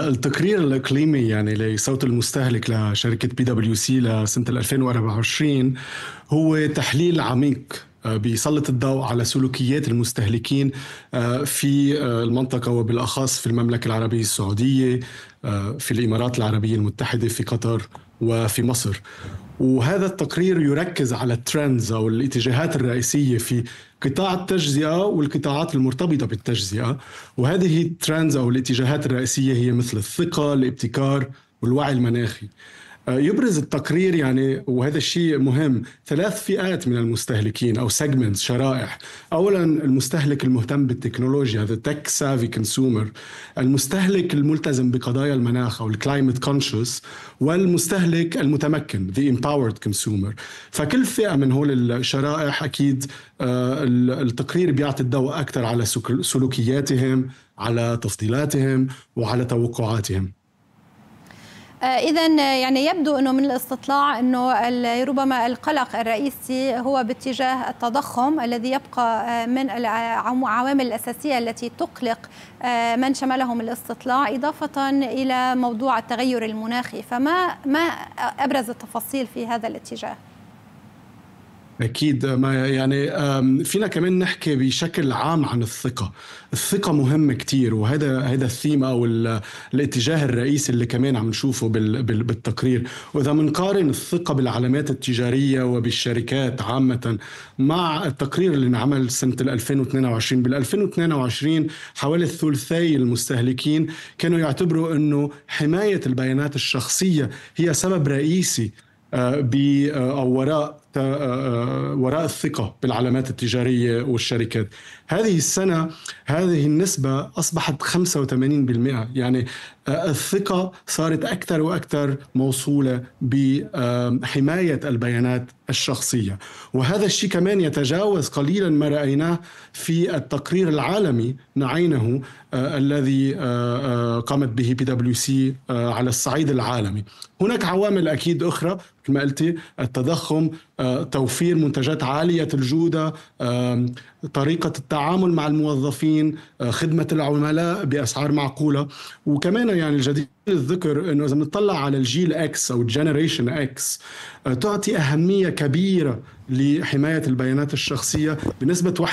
التقرير الإقليمي يعني لصوت المستهلك لشركة بي دبليو سي لسنة 2024 هو تحليل عميق آه، بيسلط الضوء على سلوكيات المستهلكين آه، في آه، المنطقة وبالأخص في المملكة العربية السعودية في الإمارات العربية المتحدة في قطر وفي مصر وهذا التقرير يركز على الترندز او الاتجاهات الرئيسيه في قطاع التجزئه والقطاعات المرتبطه بالتجزئه وهذه الترندز او الاتجاهات الرئيسيه هي مثل الثقه الابتكار والوعي المناخي آه، يبرز التقرير يعني وهذا الشيء مهم ثلاث فئات من المستهلكين او سيجمنتس شرائح اولا المستهلك المهتم بالتكنولوجيا ذا تك سافي كونسيومر المستهلك الملتزم بقضايا المناخ او الكلايمت كونشس والمستهلك المتمكن ذا امباورد كونسيومر فكل فئه من هول الشرائح اكيد آه، التقرير بيعطي الضوء اكثر على سلوكياتهم على تفضيلاتهم وعلى توقعاتهم آه، إذا آه، يعني يبدو أنه من الاستطلاع أنه ربما القلق الرئيسي هو باتجاه التضخم الذي يبقى آه، من العوامل الأساسية التي تقلق من شملهم الاستطلاع إضافة إلى موضوع التغير المناخي فما ما أبرز التفاصيل في هذا الاتجاه؟ أكيد ما يعني فينا كمان نحكي بشكل عام عن الثقة الثقة مهم كتير وهذا هذا الثيم أو الاتجاه الرئيسي اللي كمان عم نشوفه بالتقرير وإذا منقارن الثقة بالعلامات التجارية وبالشركات عامة مع التقرير اللي انعمل سنة 2022 بال 2022 حوالي ثلثي المستهلكين كانوا يعتبروا أنه حماية البيانات الشخصية هي سبب رئيسي آه، ب آه، أو وراء آه، آه، وراء الثقة بالعلامات التجارية والشركات هذه السنة هذه النسبة أصبحت 85% يعني آه، الثقة صارت أكثر وأكثر موصولة بحماية البيانات الشخصية وهذا الشيء كمان يتجاوز قليلا ما رأيناه في التقرير العالمي نعينه الذي قامت به بي دبليو سي على الصعيد العالمي هناك عوامل أكيد أخرى كما قلتي التضخم آه، توفير منتجات عاليه الجوده طريقه التعامل مع الموظفين آه، خدمه العملاء باسعار معقوله وكمان يعني الجديد الذكر انه اذا بنطلع على الجيل اكس او الجنريشن اكس آه، تعطي اهميه كبيره لحمايه البيانات الشخصيه بنسبه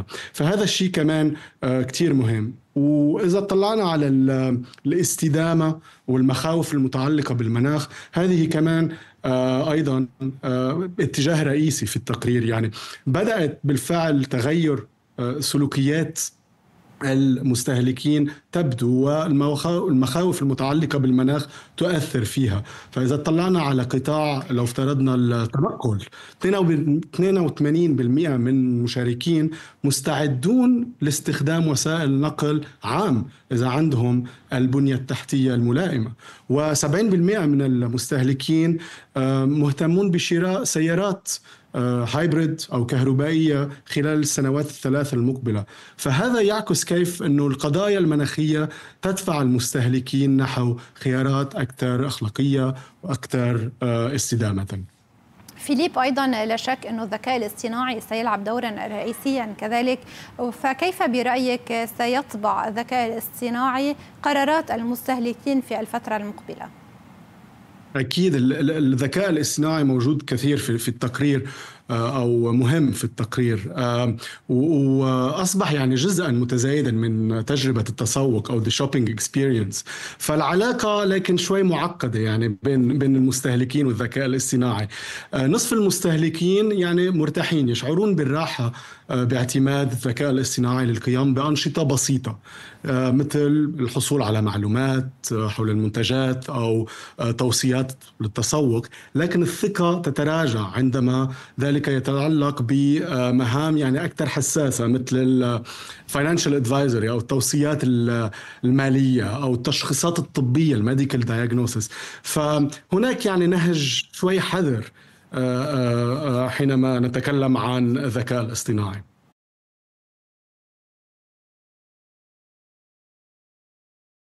91% فهذا الشيء كمان آه، كثير مهم واذا طلعنا على آه، الاستدامه والمخاوف المتعلقه بالمناخ هذه كمان ايضا اتجاه رئيسي في التقرير يعني بدات بالفعل تغير سلوكيات المستهلكين تبدو والمخاوف المتعلقه بالمناخ تؤثر فيها، فاذا اطلعنا على قطاع لو افترضنا التنقل 82% من المشاركين مستعدون لاستخدام وسائل نقل عام اذا عندهم البنيه التحتيه الملائمه، و70% من المستهلكين آه، مهتمون بشراء سيارات هايبريد آه، او كهربائيه خلال السنوات الثلاث المقبله، فهذا يعكس كيف انه القضايا المناخيه تدفع المستهلكين نحو خيارات اكثر اخلاقيه واكثر آه، استدامه. فيليب ايضا لا شك انه الذكاء الاصطناعي سيلعب دورا رئيسيا كذلك فكيف برايك سيطبع الذكاء الاصطناعي قرارات المستهلكين في الفتره المقبله؟ اكيد الذكاء الاصطناعي موجود كثير في التقرير آه، او مهم في التقرير واصبح يعني جزءا متزايدا من تجربه التسوق او ذا شوبينج اكسبيرينس فالعلاقه لكن شوي معقده يعني بين بين المستهلكين والذكاء الاصطناعي آه، نصف المستهلكين يعني مرتاحين يشعرون بالراحه آه، باعتماد الذكاء الاصطناعي للقيام بأنشطة بسيطة آه، مثل الحصول على معلومات آه، حول المنتجات أو توصيات للتسوق لكن الثقة تتراجع عندما ذلك يتعلق بمهام يعني أكثر حساسة مثل الفاينانشال ادفايزري أو التوصيات المالية أو التشخيصات الطبية الميديكال دايجنوسيس فهناك يعني نهج شوي حذر آه، آه، آه، حينما نتكلم عن الذكاء الاصطناعي